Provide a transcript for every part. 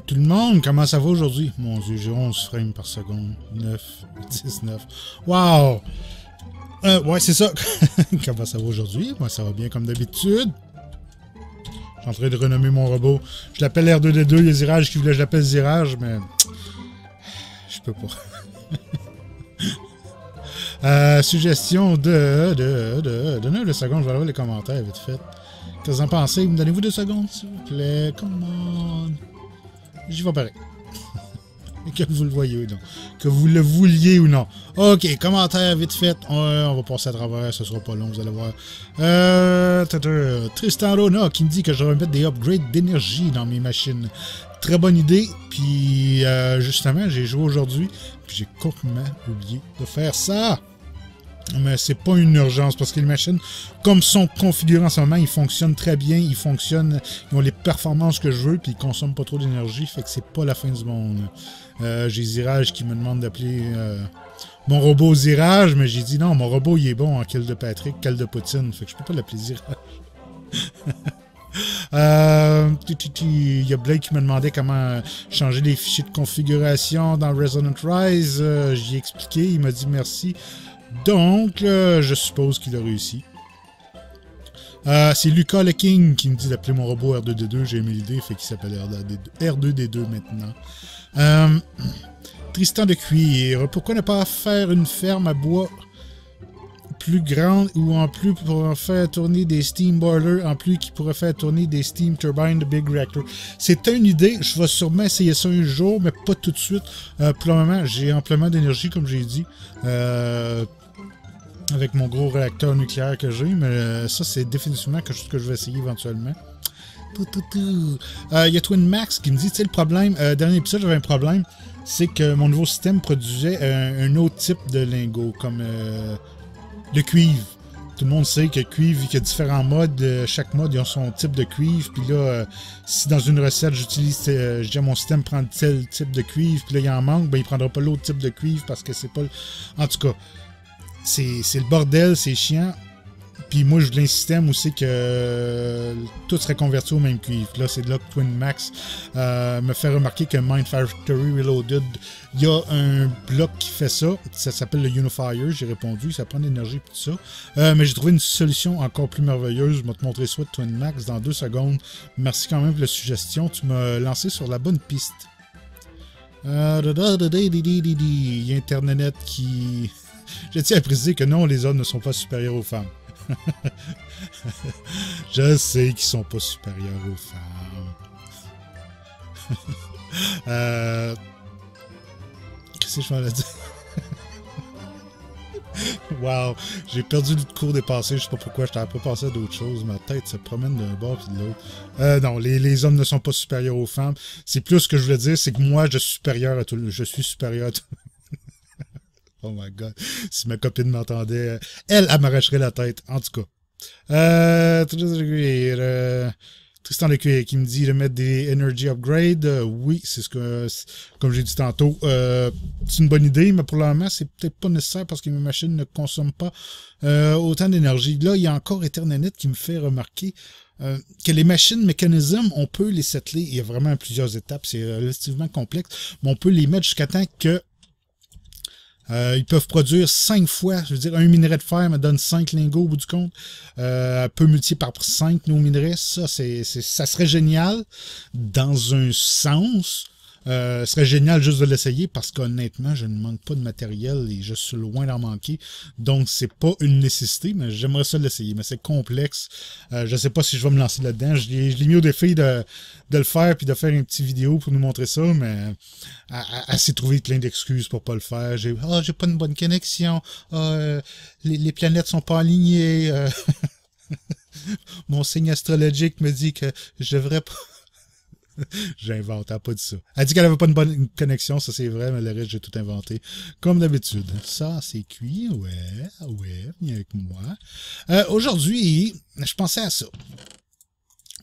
tout le monde, comment ça va aujourd'hui? Mon dieu, j'ai 11 frames par seconde. 9, 19. Wow! Euh, ouais, c'est ça. comment ça va aujourd'hui? Moi, ça va bien comme d'habitude. Je suis en train de renommer mon robot. Je l'appelle R2D2, il y a Zirage qui voulait je l'appelle Zirage, mais... Je peux pas. Euh, suggestion de... de... de... De deux secondes, je vais avoir les commentaires vite fait. Qu'est-ce que vous en pensez? Me donnez-vous deux secondes, s'il vous plaît? comment J'y vais pareil. que vous le voyez ou non. Que vous le vouliez ou non. OK, commentaire vite fait. On, euh, va passer à travers, ce sera pas long, vous allez voir. Euh, Tristan Rona qui me dit que je vais mettre des upgrades d'énergie dans mes machines. Très bonne idée. Puis, euh, justement, j'ai joué aujourd'hui, puis j'ai complètement oublié de faire ça. Mais c'est pas une urgence parce que les machines, comme sont configurées en ce moment, ils fonctionnent très bien, ils fonctionnent, ils ont les performances que je veux, puis ils consomment pas trop d'énergie, fait que c'est pas la fin du monde. Euh, j'ai Zirage qui me demande d'appeler euh, mon robot Zirage, mais j'ai dit non, mon robot il est bon en quel de Patrick, quel de Poutine, fait que je peux pas l'appeler Zirage. Euh, il y a Blake qui me demandait comment changer les fichiers de configuration dans Resonant Rise. J'y ai expliqué, il m'a dit merci. Donc, je suppose qu'il a réussi. Euh, c'est Lucas le King qui me dit d'appeler mon robot R2D2. J'ai aimé l'idée, fait qu'il s'appelle R2D2, 2 maintenant. Euh, Tristan de Cuir. Pourquoi ne pas faire une ferme à bois plus grande ou en plus pour faire tourner des steam boilers en plus qui pourrait faire tourner des steam turbines de big reactor. C'est une idée, je vais sûrement essayer ça un jour, mais pas tout de suite. Euh, pour le moment, j'ai amplement d'énergie, comme j'ai dit avec mon gros réacteur nucléaire que j'ai, mais euh, ça, c'est définitivement quelque chose que je vais essayer éventuellement. Il euh, y a Twin Max qui me dit, tu sais, le problème, euh, dernier épisode, j'avais un problème, c'est que mon nouveau système produisait un, autre type de lingot, comme le euh, cuivre. Tout le monde sait que cuivre, il y a différents modes. chaque mode, y a son type de cuivre. Puis là, si dans une recette, j'utilise, je dis à mon système prend tel type de cuivre, puis là, il en manque, ben, il prendra pas l'autre type de cuivre parce que c'est pas. En tout cas c'est le bordel, c'est chiant. Puis moi, je voulais un aussi que euh, tout serait converti au même cuivre. Là, c'est là que Twin Max euh, me fait remarquer que Mind Factory Reloaded, il y a un bloc qui fait ça. Ça s'appelle le Unifier. J'ai répondu, ça prend de l'énergie et tout ça. Euh, mais j'ai trouvé une solution encore plus merveilleuse. Je vais te montrer ça Twin Max dans deux secondes. Merci quand même pour la suggestion. Tu m'as lancé sur la bonne piste. Il y a Internet qui. Je tiens à préciser que non, les hommes ne sont pas supérieurs aux femmes. Je sais qu'ils sont pas supérieurs aux femmes. Euh, qu'est-ce que je m'en dire dire? wow, j'ai perdu le cours des passés, je sais pas pourquoi, je t'avais pas pensé à d'autres choses, ma tête se promène d'un bord puis de l'autre. Euh, non, les, hommes ne sont pas supérieurs aux femmes. C'est plus ce que je voulais dire, c'est que moi je suis supérieur à tout je suis supérieur Oh my God. Si ma copine m'entendait, euh, elle, elle m'arracherait la tête, en tout cas. Euh, euh Tristan Lecuyer qui me dit de mettre des energy upgrade. Euh, oui, c'est ce que, comme j'ai dit tantôt, c'est une bonne idée, mais pour le moment, c'est peut-être pas nécessaire parce que mes machines ne consomment pas autant d'énergie. Là, il y a encore Eternanet qui me fait remarquer que les machines mécanismes, on peut les settler. Il y a vraiment plusieurs étapes, c'est relativement complexe, mais on peut les mettre jusqu'à temps que euh, ils peuvent produire cinq fois. Je veux dire, un minerai de fer me donne cinq lingots au bout du compte. Euh, peu multiplié par 5 nos minerais. Ça, c'est, ça serait génial dans un sens. Ce euh, serait génial juste de l'essayer parce qu'honnêtement, je ne manque pas de matériel et je suis loin d'en manquer. Donc, c'est pas une nécessité, mais j'aimerais ça l'essayer. Mais c'est complexe. Euh, je sais pas si je vais me lancer là-dedans. Je l'ai mis au défi de, de le faire puis de faire une petite vidéo pour nous montrer ça, mais elle, s'est trouvée plein d'excuses pour pas le faire. J'ai oh, j'ai pas une bonne connexion. Ah, euh, les, les, planètes sont pas alignées. Euh, mon signe astrologique me dit que je devrais pas. J'invente pas de ça. Elle dit qu'elle avait pas une bonne connexion, ça c'est vrai, mais le reste, j'ai tout inventé. Comme d'habitude. Ça, c'est cuit, ouais, ouais, viens avec moi. Euh, aujourd'hui, je pensais à ça.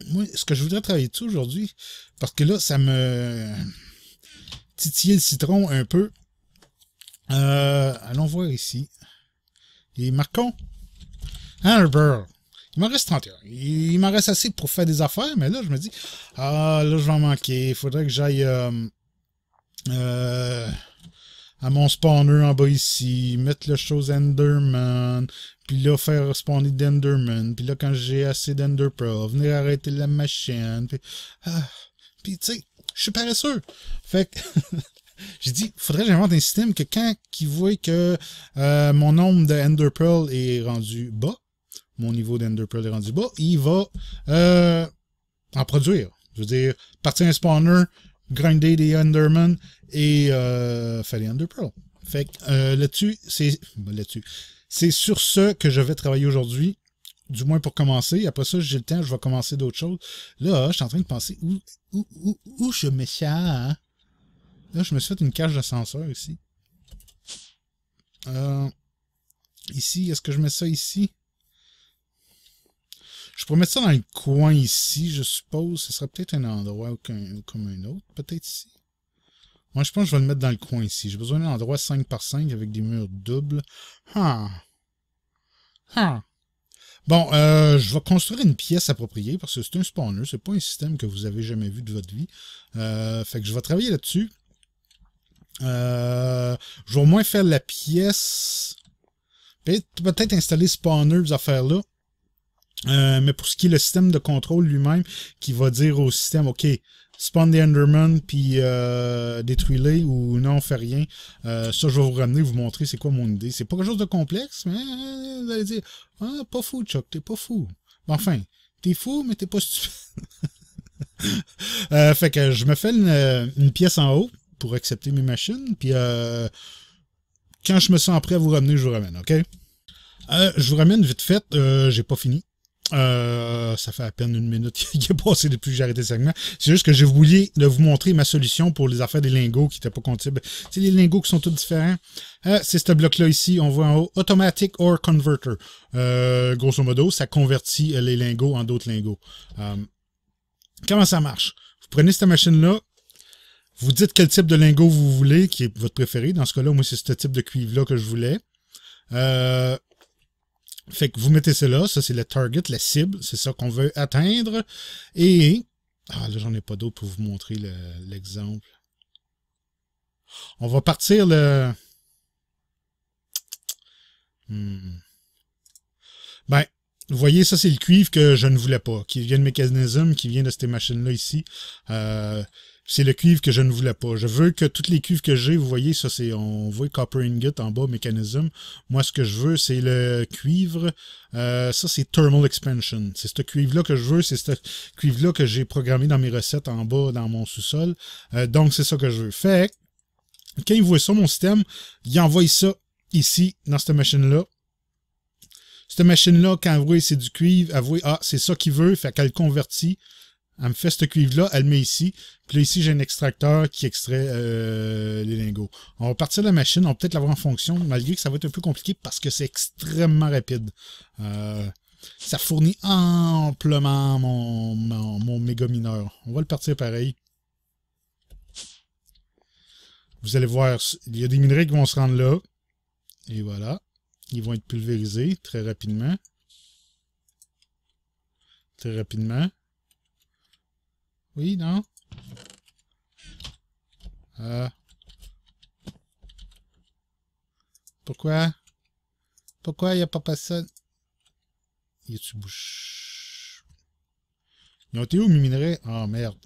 Moi, ce que je voudrais travailler tout aujourd'hui, parce que là, ça me titillait le citron un peu. Euh, allons voir ici. Et marquons. Hein, burr! Il m'en reste 31. Il, m'en reste assez pour faire des affaires, mais là, je me dis, ah, là, je vais en manquer. Il faudrait que j'aille euh, euh, à mon spawner en bas ici, mettre la chose Enderman, puis là, faire spawner d'Enderman, puis là, quand j'ai assez d'Ender Pearl, venir arrêter la machine, ah, puis, tu sais, je suis paresseux. Fait que... J'ai dit, faudrait que j'invente un système que quand qui il voit que euh, mon nombre de Ender Pearl est rendu bas, mon niveau d'Enderpearl est rendu bas, il va euh, en produire. Je veux dire, partir un spawner, grinder des Endermen et euh, faire des pearl Fait que euh, là-dessus, c'est là-dessus. C'est sur ce que je vais travailler aujourd'hui, du moins pour commencer. Après ça, j'ai le temps, je vais commencer d'autres choses. Là, je suis en train de penser où, où, où, où je Là, je me suis fait une cage d'ascenseur ici. Euh, ici, est-ce que je mets ça ici? Je pourrais mettre ça dans le coin ici, je suppose. Ce serait peut-être un endroit comme un autre, peut-être ici. Moi, je pense que je vais le mettre dans le coin ici. J'ai besoin d'un endroit 5 par 5 avec des murs doubles. Bon, euh, je vais construire une pièce appropriée parce que c'est un spawner. C'est pas un système que vous avez jamais vu de votre vie. Euh, fait que je vais travailler là-dessus. Euh, je vais au moins faire la pièce. Peut-être installer spawner, des affaires-là. Euh, mais pour ce qui est le système de contrôle lui-même, qui va dire au système, OK, spawn des Enderman, puis euh, détruis-les ou non, fait rien. Euh, ça, je vais vous ramener, vous montrer c'est quoi mon idée. C'est pas quelque chose de complexe, mais euh, vous allez dire, ah, pas fou, Chuck, t'es pas fou. Enfin, t'es fou, mais t'es pas stupide. Euh, fait que je me fais une, euh, une, pièce en haut pour accepter mes machines, puis quand je me sens prêt à vous ramener, je vous ramène, OK? je vous ramène vite fait, j'ai pas fini. Euh, ça fait à peine une minute qui est passée depuis que j'ai arrêté le segment. C'est juste que j'ai voulu de vous montrer ma solution pour les affaires des lingots qui n'étaient pas comptables. C'est les lingots qui sont tous différents. Euh, c'est ce bloc-là ici. On voit en haut Automatic or Converter. Euh, grosso modo, ça convertit les lingots en d'autres lingots. comment ça marche? Vous prenez cette machine-là, vous dites quel type de lingot vous voulez, qui est votre préféré. Dans ce cas-là, moi, c'est ce type de cuivre-là que je voulais. Fait que vous mettez cela, ça c'est le target, la cible, c'est ça qu'on veut atteindre. Et, ah là j'en ai pas d'autres pour vous montrer l'exemple. On va partir le... Hmm. Ben, vous voyez, ça c'est le cuivre que je ne voulais pas, qui vient de mécanisme, qui vient de cette machine-là ici. Euh, c'est le cuivre que je ne voulais pas. Je veux que toutes les cuivres que j'ai, vous voyez, ça c'est, on voit Copper Ingot en bas, mécanisme. Moi, ce que je veux, c'est le cuivre. Euh, ça, c'est Thermal Expansion. C'est ce cuivre-là que je veux. C'est ce cuivre-là que j'ai programmé dans mes recettes en bas, dans mon sous-sol. Euh, donc, c'est ça que je veux. Fait quand il voit ça, mon système, il envoie ça ici, dans cette machine-là. Cette machine-là, quand elle voit c'est du cuivre, elle voit, ah, c'est ça qu'il veut, fait qu'elle convertit elle me fait ce cuivre-là, elle le met ici. Puis là, ici, j'ai un extracteur qui extrait euh, les lingots. On va partir de la machine, on va peut-être l'avoir en fonction, malgré que ça va être un peu compliqué parce que c'est extrêmement rapide. Euh, ça fournit amplement mon, mon, mon méga mineur. On va le partir pareil. Vous allez voir, il y a des minerais qui vont se rendre là. Et voilà. Ils vont être pulvérisés très rapidement. Très rapidement. Oui, non ah. Pourquoi Pourquoi il a pas personne Y a-tu bouche Ils ont où mes minerais Ah, merde.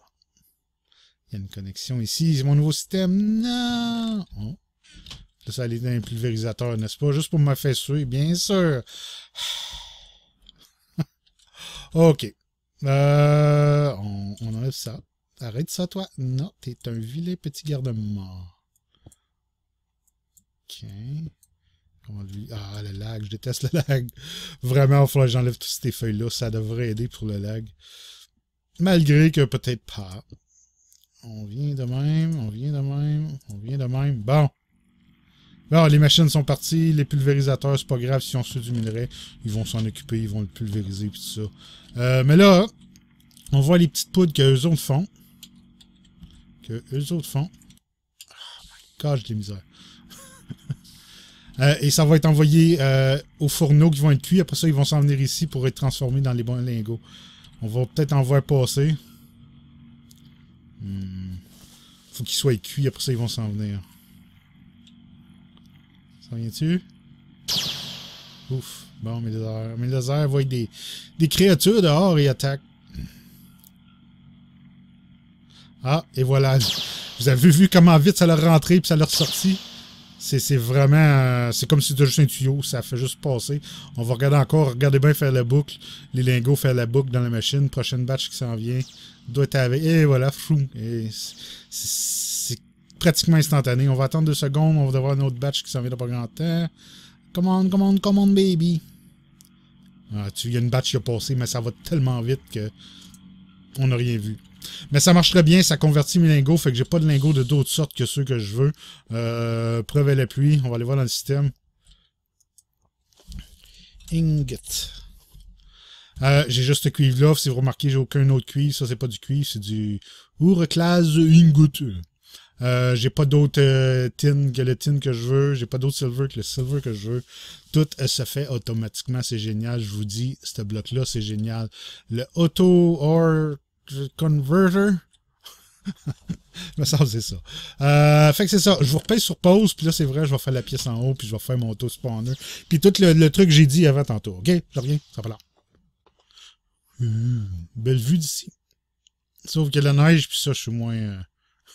Il y a une connexion ici. C'est mon nouveau système. Non oh. ça allait dans un pulvérisateur, n'est-ce pas? Juste pour me faire suer, bien sûr. OK. Euh, on, enlève ça. Arrête ça, toi. Non, t'es un vilain petit garde-mort. OK. Ah, le lag. Je déteste le lag. Vraiment, il faudrait que j'enlève toutes ces feuilles-là. Ça devrait aider pour le lag. Malgré que peut-être pas. On vient de même, on vient de même, on vient de même. Bon les machines sont parties, les pulvérisateurs, c'est pas grave si on se du minerai. Ils vont s'en occuper, ils vont le pulvériser puis tout ça. Euh, mais là, on voit les petites poudres qu'eux autres font. Que eux autres font. Oh misères. Euh, et ça va être envoyé euh, au aux fourneaux qui vont être cuits. Après ça, ils vont s'en venir ici pour être transformés dans les bons lingots. On va peut-être en voir passer. Hmm. Faut qu'ils soient cuits, après ça, ils vont s'en venir viens tu Ouf. Bon, mes lasers. Mes lasers voient des, des créatures dehors et attaquent. Ah, et voilà. Vous avez vu comment vite ça leur rentré puis ça leur sorti. C'est vraiment... Euh, c'est comme si c'était juste un tuyau. Ça fait juste passer. On va regarder encore. Regardez bien faire la boucle. Les lingots faire la boucle dans la machine. Prochaine batch qui s'en vient. Doit être avec. Et voilà. Fou. Et pratiquement instantané. On va attendre deux secondes, on va devoir un autre batch qui s'en vient de pas grand temps. Come on, come on, on, baby. Ah, tu, il y a une batch qui a passé, mais ça va tellement vite que on n'a rien vu. Mais ça marcherait bien, ça convertit mes lingots, fait que j'ai pas de lingots de d'autres sortes que ceux que je veux. Euh, preuve à l'appui, on va aller voir dans le système. Ingot. Euh, j'ai juste cuivre-là, si vous remarquez, j'ai aucun autre cuivre, ça c'est pas du cuivre, c'est du une Ingot. Euh, j'ai pas d'autre euh, tin que le tin que je veux. J'ai pas d'autre silver que le silver que je veux. Tout euh, se fait automatiquement. C'est génial. Je vous dis, ce bloc-là, c'est génial. Le auto or converter. me ça c'est ça. fait que c'est ça. Je vous repasse sur pause, puis là, c'est vrai, je vais faire la pièce en haut, puis je vais faire mon auto spawner. Puis tout le, truc que j'ai dit avant tantôt. OK? Je reviens. Ça va là. Hmm, belle vue d'ici. Sauf que la neige, puis ça, je suis moins.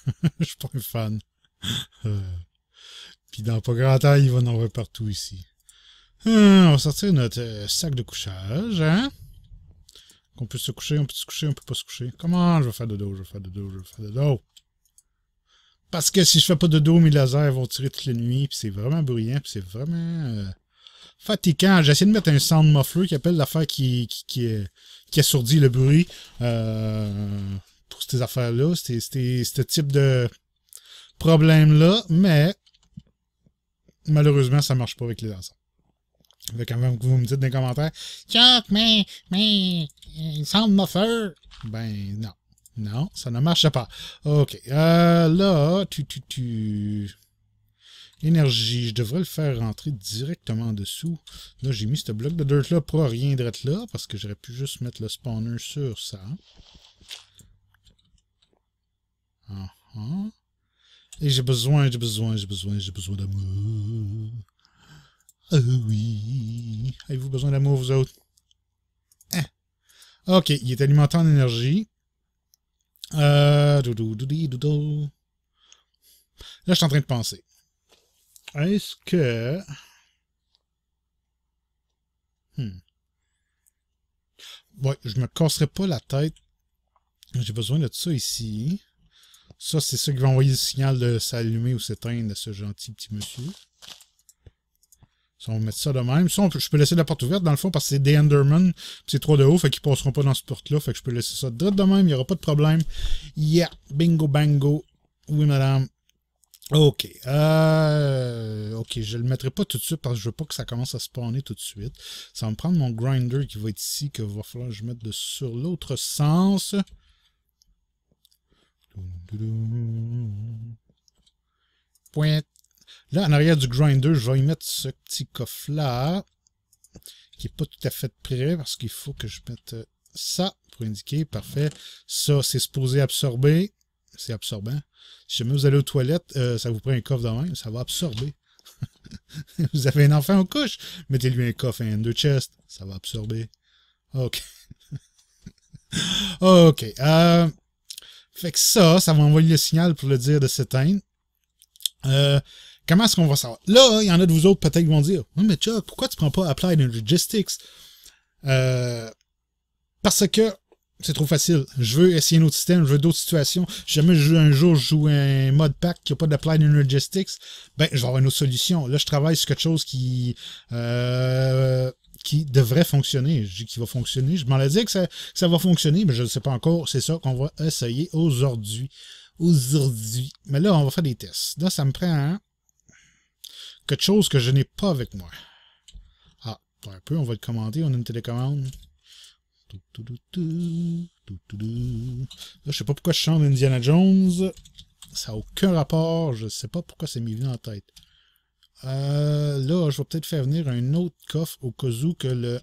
je suis pas un fan. Euh, puis dans pas grand temps, il va en avoir partout ici. Euh, on va sortir notre euh, sac de couchage, hein? Qu'on peut se coucher, on peut se coucher, on peut pas se coucher. Comment je vais faire de dos, je vais faire de dos, je vais faire de dos. Parce que si je fais pas de dos, mes lasers vont tirer toute la nuit, puis c'est vraiment bruyant, puis c'est vraiment fatiguant. fatigant. essayé de mettre un sound muffler qui appelle l'affaire qui, qui, qui, qui assourdit le bruit. Euh, ces affaires-là, c'était ce type de problème-là, mais malheureusement, ça ne marche pas avec les ensembles. quand même que vous me dites dans les commentaires, Chuck, mais, mais, euh, il semble m'offrir. Ben, non. Non, ça ne marche pas. OK. Euh, là, tu, tu, tu... Énergie, je devrais le faire rentrer directement en dessous. Là, j'ai mis ce bloc de dirt-là pour rien d'être là, parce que j'aurais pu juste mettre le spawner sur ça. Uh-huh. Et j'ai besoin, j'ai besoin, j'ai besoin, j'ai besoin d'amour. Ah oui. Avez-vous besoin d'amour, vous autres? Hein? Ok, il est alimentant en énergie. Euh, doudou, doudou, Là, je suis en train de penser. Est-ce que... Hmm. Ouais, je me casserai pas la tête. J'ai besoin de ça ici. Ça, c'est ça qui va envoyer le signal de s'allumer ou s'éteindre à ce gentil petit monsieur. on va mettre ça de même. Ça, je peux laisser la porte ouverte, dans le fond, parce que c'est des Enderman. C'est trop de haut, fait qu'ils passeront pas dans cette porte-là. Fait que je peux laisser ça de même, il n'y aura pas de problème. Yeah! Bingo bango! Oui, madame. OK. Euh, OK, je ne le mettrai pas tout de suite parce que je veux pas que ça commence à spawner tout de suite. Ça va me prendre mon grinder qui va être ici, que va falloir que je mette de, sur l'autre sens. Point. Là, en arrière du grinder, je vais y mettre ce petit coffre-là, qui n'est pas tout à fait prêt, parce qu'il faut que je mette ça pour indiquer. Parfait. Ça, c'est supposé absorber. C'est absorbant. Si jamais vous allez aux toilettes, euh, ça vous prend un coffre de même, ça va absorber. vous avez un enfant en couche, mettez-lui un coffre, un deux chest, ça va absorber. OK. OK. Euh, fait que ça, ça va envoyer le signal pour le dire de s'éteindre. Euh, comment est-ce qu'on va savoir? Là, il y en a de vous autres peut-être qui vont dire mais Chuck, pourquoi tu prends pas Applied Logistics? Euh, parce que c'est trop facile. Je veux essayer un autre système, je veux d'autres situations. Si jamais je, un jour je joue un mode pack qui n'a pas d'applied logistics, ben je vais avoir une autre solution. Là, je travaille sur quelque chose qui euh, qui devrait fonctionner. Je dis qu'il va fonctionner. Je m'en ai dit que ça, va fonctionner, mais je ne sais pas encore. C'est ça qu'on va essayer aujourd'hui. Aujourd'hui. Mais là, on va faire des tests. Là, ça me prend hein, quelque chose que je n'ai pas avec moi. Ah, un peu, on va le commander. On a une télécommande. Là, je sais pas pourquoi je chante Indiana Jones. Ça n'a aucun rapport. Je ne sais pas pourquoi c'est mis venu en tête. Euh, là, je vais peut-être faire venir un autre coffre au cas où que le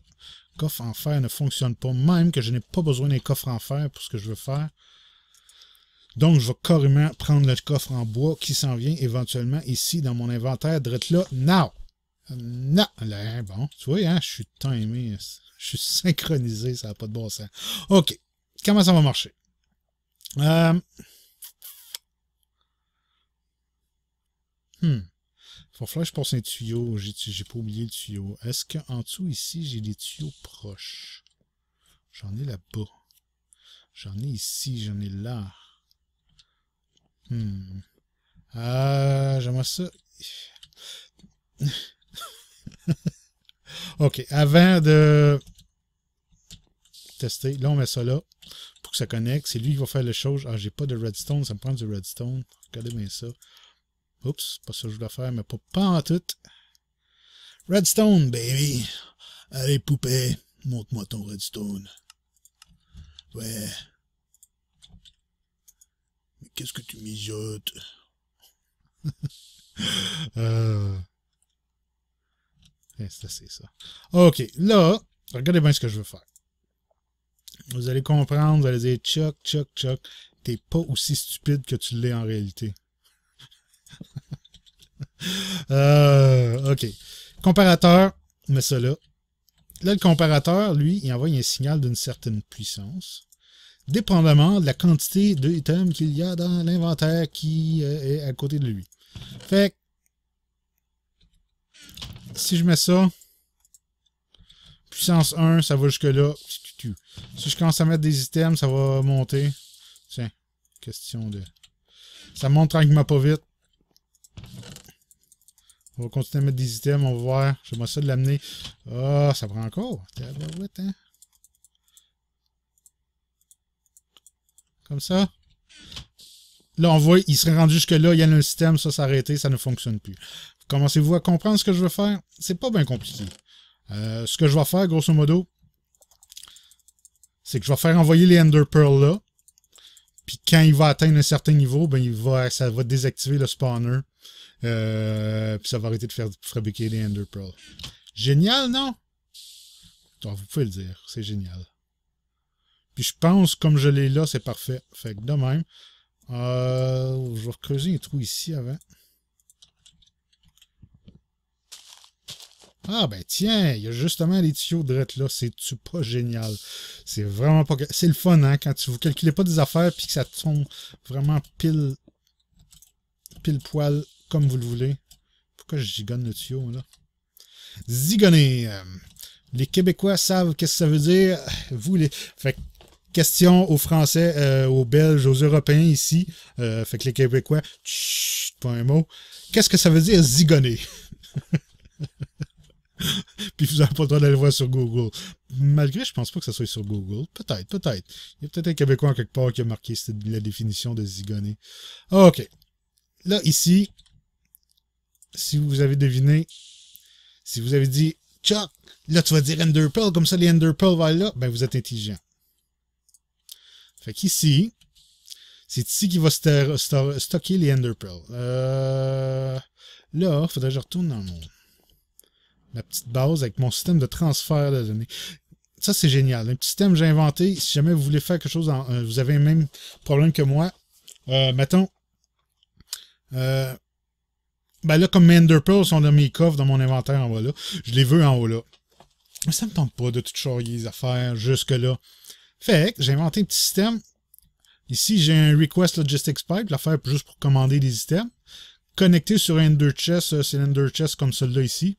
coffre en fer ne fonctionne pas, même que je n'ai pas besoin d'un coffre en fer pour ce que je veux faire. Donc, je vais carrément prendre le coffre en bois qui s'en vient éventuellement ici dans mon inventaire, drette là, now! Non, là, bon, tu vois, hein, je suis aimé, je suis synchronisé, ça n'a pas de bon sens. OK, comment ça va marcher? Euh, hmm. Il va falloir que je pense un tuyau. J'ai pas oublié le tuyau. Est-ce qu'en dessous, ici, j'ai des tuyaux proches? J'en ai là-bas. J'en ai ici, j'en ai là. Hmm. Ah, j'aimerais ça... ok, avant de tester, là on met ça là pour que ça connecte. C'est lui qui va faire le choses. Ah, j'ai pas de redstone, ça me prend du redstone. Regardez bien ça. Oups, pas ça que je voulais faire, mais pas, pas en tout. Redstone, baby! Allez, poupée, montre-moi ton redstone. Ouais. Mais qu'est-ce que tu mijotes? euh... Eh, c'est assez ça. OK, là, regardez bien ce que je veux faire. Vous allez comprendre, vous allez dire « Chuck, Chuck, Chuck, t'es pas aussi stupide que tu l'es en réalité. » Euh, OK. Comparateur, mais ça là. Là, le comparateur, lui, il envoie un signal d'une certaine puissance, dépendamment de la quantité d'items qu'il y a dans l'inventaire qui euh, est à côté de lui. Fait si je mets ça, puissance 1, ça va jusque-là. Si je commence à mettre des items, ça va monter. Tiens, question de... Ça monte tranquillement pas vite. On va continuer à mettre des items, on va voir. J'aimerais ça de l'amener. Ah, ça prend encore. Hein. Comme ça. Là, on voit, il serait rendu jusque-là, il y a un système, ça s'est arrêté, ça ne fonctionne plus. Commencez-vous à comprendre ce que je veux faire? C'est pas bien compliqué. Euh, ce que je vais faire, grosso modo, c'est que je vais faire envoyer les Ender Pearls là. Puis quand il va atteindre un certain niveau, ben il va, ça va désactiver le spawner. Euh, puis ça va arrêter de faire fabriquer des Ender Génial, non? Donc, vous pouvez le dire, c'est génial. Puis je pense, comme je l'ai là, c'est parfait. Fait que de même, euh, je vais creuser un trou ici avant. Ah ben tiens, il y a justement les tuyaux de rette là, c'est-tu pas génial? C'est vraiment pas... C'est le fun, hein, quand tu vous calculez pas des affaires puis que ça tombe vraiment pile... pile poil comme vous le voulez. Pourquoi je gigonne le tuyau, là? Zigonner! Euh, les Québécois savent qu'est-ce que ça veut dire. Vous, les... Fait question aux Français, euh, aux Belges, aux Européens ici. Euh, fait que les Québécois, chut, pas un mot. Qu'est-ce que ça veut dire zigonner? Puis vous n'avez pas le droit d'aller voir sur Google. Malgré, je pense pas que ça soit sur Google. Peut-être, peut-être. Il y a peut-être un Québécois quelque part qui a marqué la définition de zigonner. OK. Là, ici, si vous avez deviné, si vous avez dit Chuck, là tu vas dire Ender Pearl, comme ça les Ender Pearl vont là, ben vous êtes intelligent. Fait qu'ici, c'est ici qu'il va stocker les Ender Pearl. Euh, là, faudrait que je retourne dans mon, ma petite base avec mon système de transfert de données. Ça, c'est génial. Un petit système que j'ai inventé. Si jamais vous voulez faire quelque chose, euh, vous avez le même problème que moi. Euh, mettons, euh, ben là, comme Ender Pearls sont dans mes coffres, dans mon inventaire en bas là. Je les veux en haut là. Mais ça me tente pas de tout charrier les affaires jusque-là. Fait que j'ai inventé un petit système. Ici, j'ai un Request Logistics Pipe, l'affaire juste pour commander des items. Connecté sur un Ender Chest, euh, cylinder Chest comme celui-là ici.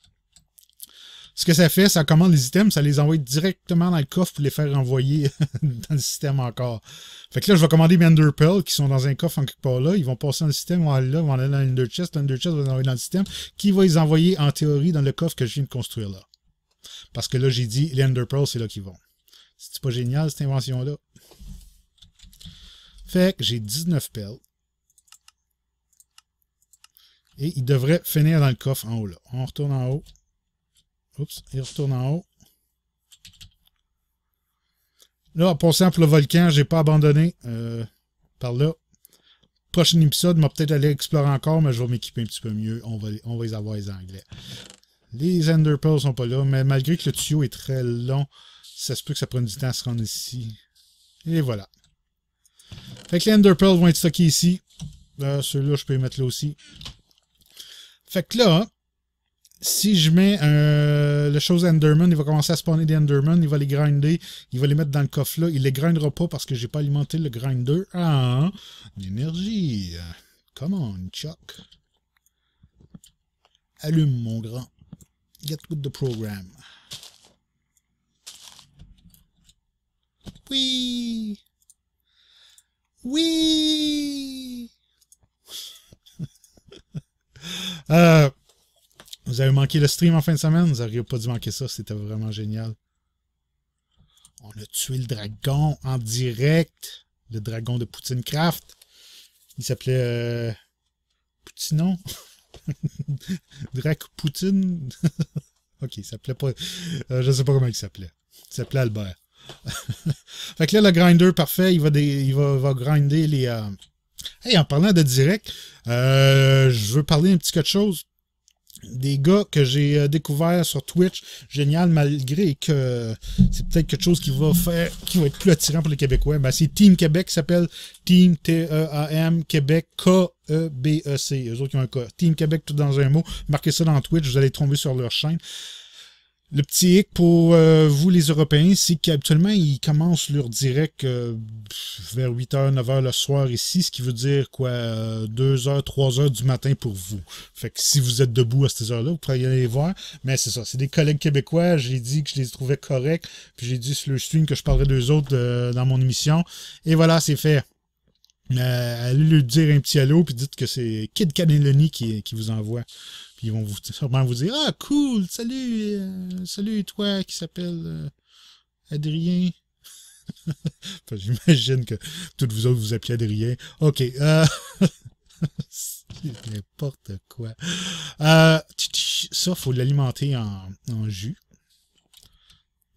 Ce que ça fait, ça commande les items, ça les envoie directement dans le coffre pour les faire envoyer dans le système encore. Fait que là, je vais commander mes Enderpearls qui sont dans un coffre en quelque part là. Ils vont passer dans le système, vont aller là, vont aller dans l'Enderchest, Chest. Chest va les envoyer dans le système qui va les envoyer en théorie dans le coffre que je viens de construire là. Parce que là, j'ai dit, les Enderpearls, c'est là qu'ils vont. C'est pas génial cette invention-là? Fait que j'ai 19 pelles. Et ils devraient finir dans le coffre en haut là. On retourne en haut. Oups, il retourne en haut. Là, pour passant pour le volcan, j'ai pas abandonné. Euh, par là. Prochain épisode, on va peut-être aller explorer encore, mais je vais m'équiper un petit peu mieux. On va, on va les avoir les anglais. Les Ender Pearls sont pas là, mais malgré que le tuyau est très long, ça se peut que ça prenne du temps à se rendre ici. Et voilà. Fait que les Ender Pearls vont être stockés ici. Euh, ceux-là, je peux les mettre là aussi. Fait que là, hein, si je mets la euh, le chose Enderman, il va commencer à spawner des Enderman, il va les grinder, il va les mettre dans le coffre là. Il les grindera pas parce que j'ai pas alimenté le grinder Ah, l'énergie. Come on, Chuck. Allume, mon grand. Get with the program. Oui! vous avez manqué le stream en fin de semaine, vous n'auriez pas dû manquer ça, c'était vraiment génial. On a tué le dragon en direct, le dragon de Poutine Il s'appelait euh, Poutinon. Drac Poutine. ok, il s'appelait pas. Je euh, je sais pas comment il s'appelait. Il s'appelait Albert. fait que là, le grinder parfait, il va, des, il va, grinder les. Euh, hey, en parlant de direct, euh, je veux parler un petit de choses des gars que j'ai euh, découvert sur Twitch, génial malgré que euh, c'est peut-être quelque chose qui va faire qui va être plus attirant pour les Québécois. Ben, c'est Team Québec qui s'appelle Team T E A M Québec K E B E C. Eux autres qui ont un cas. Team Québec tout dans un mot. Marquez ça dans Twitch, vous allez tomber sur leur chaîne. Le petit hic pour euh, vous, les Européens, c'est qu'habituellement, ils commencent leur direct euh, vers 8h, 9h le soir ici, ce qui veut dire quoi, 2h, euh, 3h du matin pour vous. Fait que si vous êtes debout à ces heures-là, vous pourrez aller les voir. Mais c'est ça, c'est des collègues québécois. J'ai dit que je les trouvais corrects. Puis j'ai dit sur le stream que je parlerais d'eux autres dans mon émission. Et voilà, c'est fait. allez lui dire un petit allô, puis dites que c'est Kid Caneloni qui vous envoie. Puis ils vont sûrement vous dire Ah, cool, salut, euh, salut toi qui s'appelle euh, Adrien. J'imagine que toutes vous autres vous appelez Adrien. OK. Euh, c'est n'importe quoi. Ça, ça, faut l'alimenter en, en jus.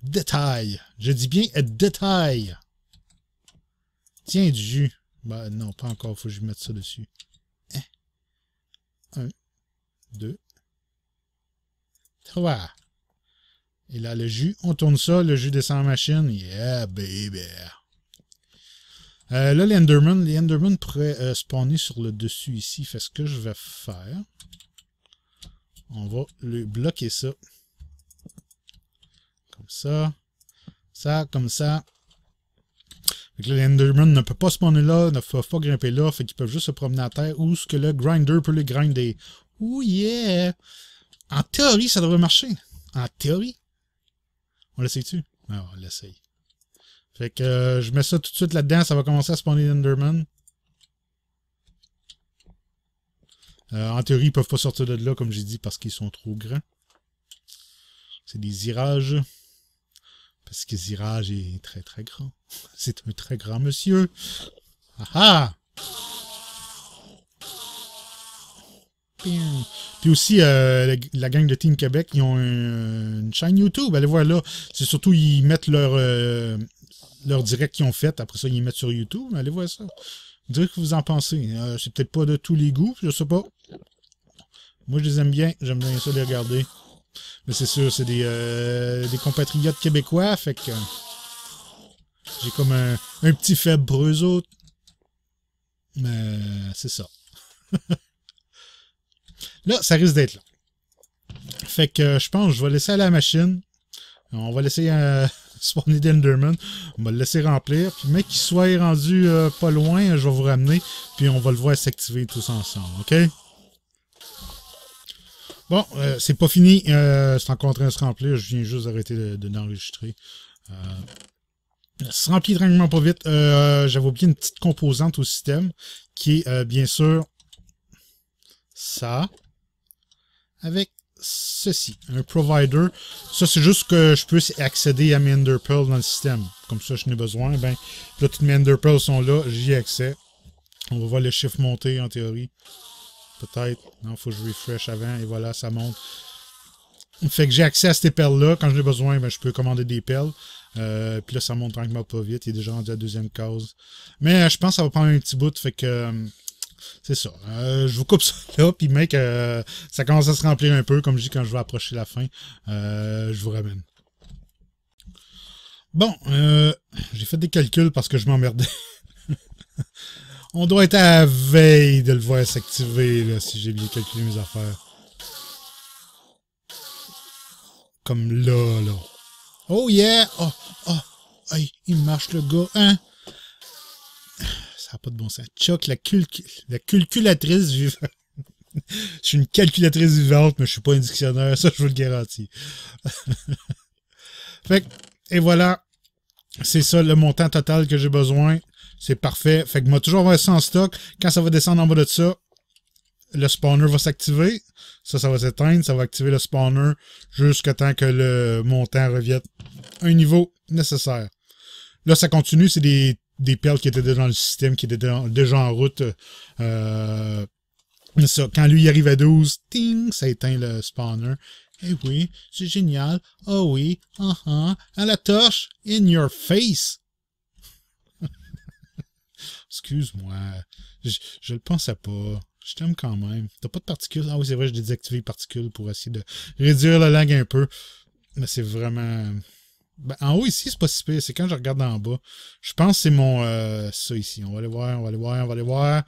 Détail. Je dis bien détail. Tiens, du jus. Ben, non, pas encore. Faut que je mette ça dessus. 2, 3. Et là, le jus, on tourne ça, le jus descend en machine. Yeah, baby! Euh, là, l'Enderman, les Enderman pourraient euh, spawner sur le dessus ici. Fait ce que je vais faire. On va le bloquer ça. Comme ça. Ça, comme ça. Fait que l'Enderman ne peut pas spawner là, ne peut pas grimper là. Fait qu'ils peuvent juste se promener à terre. Ou ce que le grinder peut les grinder Ouh yeah! En théorie, ça devrait marcher. En théorie. On l'essaye-tu? Non, ah, on l'essaye. Fait que euh, je mets ça tout de suite là-dedans. Ça va commencer à spawner Enderman. Euh, en théorie, ils peuvent pas sortir de là, comme j'ai dit, parce qu'ils sont trop grands. C'est des irages. Parce que Zirage est très très grand. C'est un très grand monsieur. Ah ah! Puis aussi, euh, la gang de Team Québec, ils ont euh, une chaîne YouTube. Allez voir là. C'est surtout, ils mettent leur, euh, leur direct qu'ils ont fait. Après ça, ils les mettent sur YouTube. Allez voir ça. Dites ce que vous en pensez. c'est peut-être pas de tous les goûts, je sais pas. Moi, je les aime bien. J'aime bien ça les regarder. Mais c'est sûr, c'est des, compatriotes québécois. Fait que j'ai comme un, un petit faible pour eux autres. Mais c'est ça. Là, ça risque d'être là. Fait que euh, je pense je vais laisser à la machine. On va laisser un euh, Denderman. On va le laisser remplir. Puis, mec, qu'il soit rendu euh, pas loin, je vais vous ramener. Puis, on va le voir s'activer tous ensemble. OK? Bon, c'est pas fini. c'est encore en train de se remplir. Je viens juste d'arrêter d'enregistrer. De, ça se remplit tranquillement pas vite. J'avais oublié une petite composante au système qui est, bien sûr, ça avec ceci, un provider. Ça, c'est juste que je puisse accéder à mes Enderpearls dans le système. Comme ça, je n'ai besoin. Ben, là, toutes mes Enderpearls sont là, j'y accès. On va voir le chiffre monter, en théorie. Peut-être. Non, faut que je refresh avant, et voilà, ça monte. Fait que j'ai accès à ces perles-là. Quand j'ai besoin, ben, je peux commander des perles. Euh, puis là, ça monte tranquillement pas vite. Il est déjà rendu à la deuxième case. Mais euh, je pense que ça va prendre un petit bout. Fait que euh, c'est ça. Euh, je vous coupe ça là, puis mec, euh, ça commence à se remplir un peu, comme je dis quand je vais approcher la fin. Euh, je vous ramène. Bon, j'ai fait des calculs parce que je m'emmerdais. On doit être à veille de le voir s'activer, là si j'ai bien calculé mes affaires. Comme là, là. Oh yeah! Oh, oh! Hey, il marche le gars, hein? pas de bon sens. Choc, la, calculatrice vivante. je suis une calculatrice vivante, mais je suis pas un dictionnaire, ça je vous le garantis. fait que, et voilà. C'est ça le montant total que j'ai besoin. C'est parfait. Fait que moi toujours avoir ça en stock. Quand ça va descendre en bas de ça, le spawner va s'activer. Ça, ça va s'éteindre. Ça va activer le spawner jusqu'à temps que le montant revienne à un niveau nécessaire. Là, ça continue. C'est des des perles qui étaient déjà dans le système, qui étaient déjà en route. Euh, euh, ça, quand lui arrive à 12, ting, ça éteint le spawner. Eh oui, c'est génial. Oh oui, ah, ah. à la torche, in your face. Excuse-moi, je, ne le pensais pas. Je t'aime quand même. T'as pas de particules. Ah oui, c'est vrai, j'ai désactivé les particules pour essayer de réduire la lag un peu. Mais c'est vraiment... Ben, en haut ici, c'est pas si pire. C'est quand je regarde en bas. Je pense que c'est mon... Euh, ça ici. On va aller voir, on va aller voir, on va aller voir.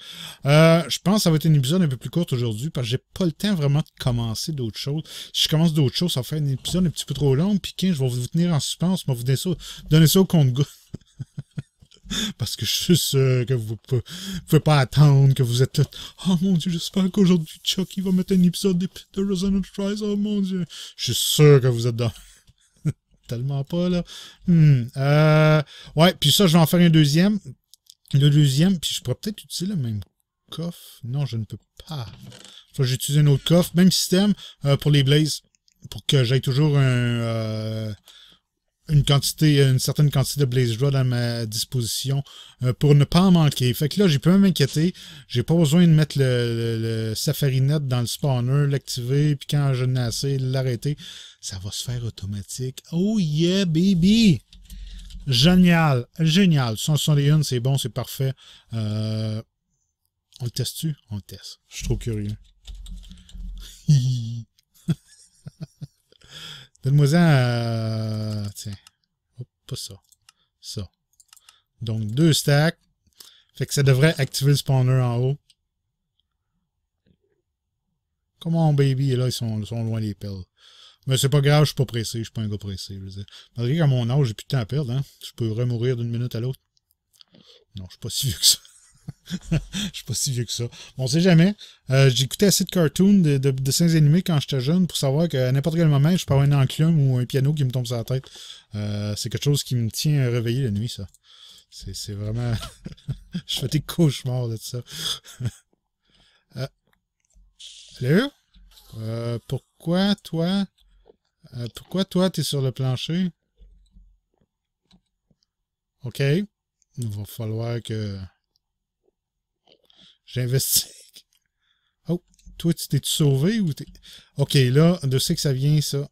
Euh, je pense que ça va être un épisode un peu plus court aujourd'hui parce que j'ai pas le temps vraiment de commencer d'autres choses. Si je commence d'autres choses, ça va faire un épisode un petit peu trop long. Puis, je vais vous tenir en suspense. Je vous donner ça, donner ça au compte goût parce que je suis sûr que vous ne pouvez pas attendre que vous êtes oh mon dieu, j'espère qu'aujourd'hui Chucky va mettre un épisode de, de Resident Evil Oh mon dieu. Je suis sûr que vous êtes dans, tellement pas, là. Hmm, euh, ouais, puis ça, je vais en faire un deuxième. Le deuxième, puis je pourrais peut-être utiliser le même coffre. Non, je ne peux pas. Faut que j'utilise un autre coffre. Même système euh, pour les blazes. Pour que j'aille toujours un... Euh, une quantité, une certaine quantité de Blaze Rod à ma disposition euh, pour ne pas en manquer. Fait que là, j'ai pas m'inquiéter. J'ai pas besoin de mettre le, safarinette dans le spawner, l'activer, puis quand je n'ai assez, l'arrêter. Ça va se faire automatique. Oh yeah, baby! Génial! Génial! 161, c'est bon, c'est parfait. Euh, on le teste-tu? On le teste. Je suis trop curieux. donne euh, tiens. pas ça. Ça. Donc, deux stacks. Fait que ça devrait activer le spawner en haut. Comment, baby? Et là, ils sont, loin des pelles. Mais c'est pas grave, je suis pas pressé. Je suis pas un gars pressé. Je Malgré qu'à mon âge, j'ai plus de temps à perdre. Hein. Je peux mourir d'une minute à l'autre. Non, je suis pas si vieux que ça je suis pas si vieux que ça. Bon, on sait jamais. J'ai euh, J'écoutais assez de cartoons, de, dessins animés quand j'étais jeune pour savoir qu'à n'importe quel moment, je peux avoir un enclume ou un piano qui me tombe sur la tête. Euh, c'est quelque chose qui me tient à réveiller la nuit, ça. C'est vraiment... je fais des cauchemars de ça. Euh, euh... pourquoi toi... pourquoi toi, tu es sur le plancher? OK. Il va falloir que... J'investis. Oh, toi, t'es-tu sauvé ou t'es... OK, là, de c'est que ça vient, ça?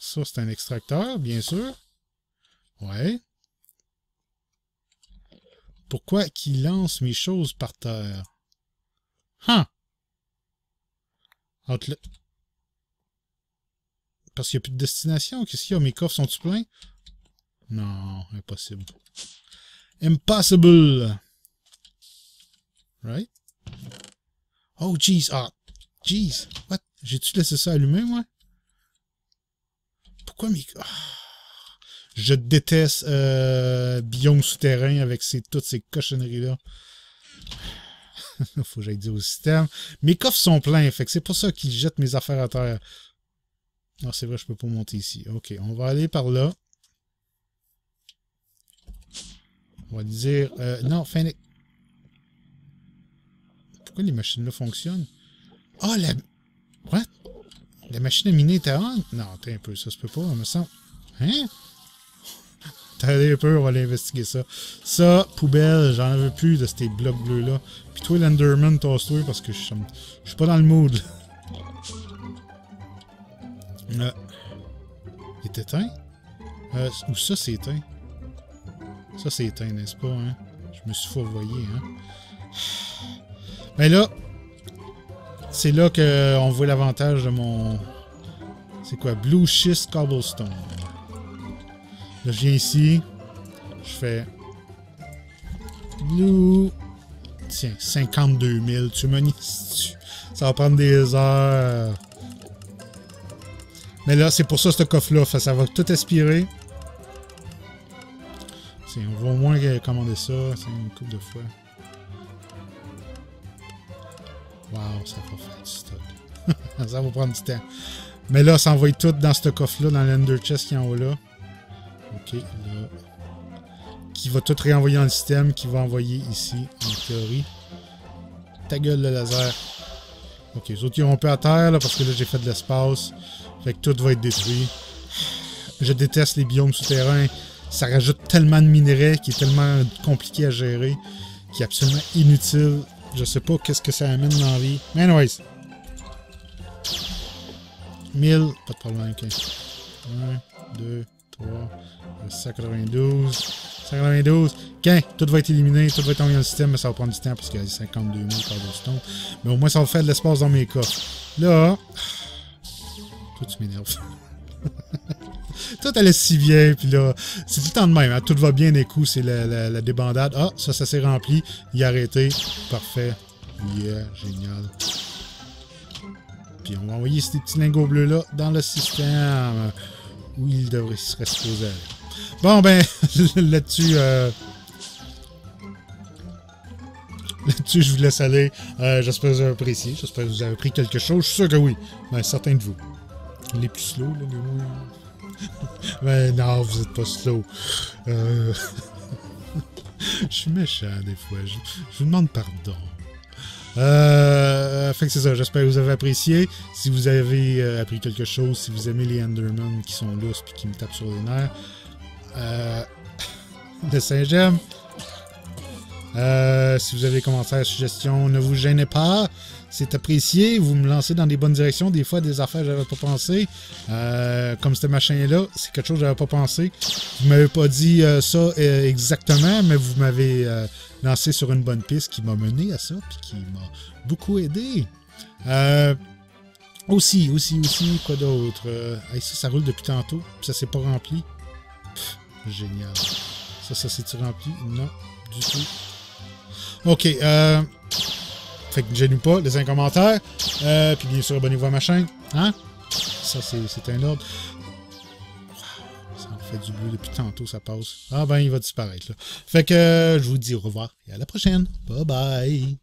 Ça, c'est un extracteur, bien sûr. Ouais. Pourquoi qu'il lance mes choses par terre? Hein? Outlet. Parce qu'il n'y a plus de destination. Qu'est-ce qu'il y a? Mes coffres sont-ils pleins? Non, impossible. Impossible! Right? Oh, jeez. Ah, jeez. What? J'ai-tu laissé ça allumer, moi? Pourquoi mes... Ah. Je déteste euh, Bion Souterrain avec ses, toutes ces cochonneries-là. Faut que j'aille dire au système. Mes coffres sont pleins, fait que c'est pour ça qu'ils jettent mes affaires à terre. Non, ah, c'est vrai, je peux pas monter ici. OK, on va aller par là. On va dire... Euh, non, fin pourquoi les machines-là fonctionnent? Ah, la... What? La machine à miner était on? Non, t'es un peu, ça se peut pas, on me sent... Hein? T'as un peu, on va aller investiguer ça. Ça, poubelle, j'en veux plus de ces blocs bleus-là. Puis toi, l'Enderman, tasse-toi parce que je suis, je suis pas dans le mood. Là. Euh, il est éteint? Euh, ou ça, c'est éteint? Ça, c'est éteint, n'est-ce pas, hein? Je me suis fourvoyé, hein? Mais ben là, c'est là qu'on voit l'avantage de mon... C'est quoi? Blue Schist Cobblestone. Là, je viens ici. Je fais... Blue... Tiens, 52 000. Tu me nies Ça va prendre des heures. Mais là, c'est pour ça, ce coffre-là. Ça va tout aspirer. Tiens, on va au moins commander ça. C'est une coupe de fois. Wow, ça va faire du ça va prendre du temps. Mais là, ça envoie tout dans ce coffre-là, dans l'Ender Chest qui est en haut là. Ok, là. Qui va tout réenvoyer dans le système, qui va envoyer ici, en théorie. Ta gueule, le laser. Ok, les autres, ils ont peu à terre, là, parce que là, j'ai fait de l'espace. Fait que tout va être détruit. Je déteste les biomes souterrains. Ça rajoute tellement de minerais qui est tellement compliqué à gérer, qui est absolument inutile. Je sais pas qu'est-ce que ça amène dans la vie. Mais anyways. 1000, pas de problème, ok. 1, 2, 3, 192, 192, Tout va être éliminé, tout va être envoyé dans le système, mais ça va prendre du temps parce qu'il y a 52 000 par boston. Mais au moins, ça va faire de l'espace dans mes coffres. Là, tout tu m'énerves. Tout allait si bien, puis là, c'est tout le temps de même. Hein? Tout va bien des coups, c'est la, la, débandade. Ah, ça, ça s'est rempli. Il a arrêté. Parfait. Yeah, génial. Puis on va envoyer ces petits lingots bleus-là dans le système où il devrait se reposer. Bon, ben, là-dessus... Euh, là-dessus, je vous laisse aller. Euh, j'espère que vous avez apprécié. J'espère que vous avez appris quelque chose. Je suis sûr que oui. Ben, certains de vous. Les plus slow, là, les moins... Mais ben, non, vous êtes pas slow. Euh, je suis méchant des fois. Je, vous demande pardon. Euh, fait que c'est ça, j'espère que vous avez apprécié. Si vous avez euh, appris quelque chose, si vous aimez les Endermen qui sont lousses et qui me tapent sur les nerfs, de saint germain si vous avez commentaires, suggestions, ne vous gênez pas c'est apprécié. Vous me lancez dans des bonnes directions. Des fois, des affaires que j'avais pas pensé. Euh, comme ce machin-là, c'est quelque chose que j'avais pas pensé. Vous m'avez pas dit euh, ça euh, exactement, mais vous m'avez lancé sur une bonne piste qui m'a mené à ça, Et qui m'a beaucoup aidé. aussi, aussi, aussi, quoi d'autre? Hey, ça, roule depuis tantôt, puis ça s'est pas rempli. génial. Ça, ça sest il rempli? Non, du tout. Ok, euh... Fait que gêne pas, laissez un commentaire. Euh, puis bien sûr, abonnez-vous à ma chaîne. Hein? Ça, c'est un ordre. Ça en fait du bruit depuis tantôt, ça passe. Ah ben, il va disparaître, là. Fait que euh, je vous dis au revoir et à la prochaine. Bye bye!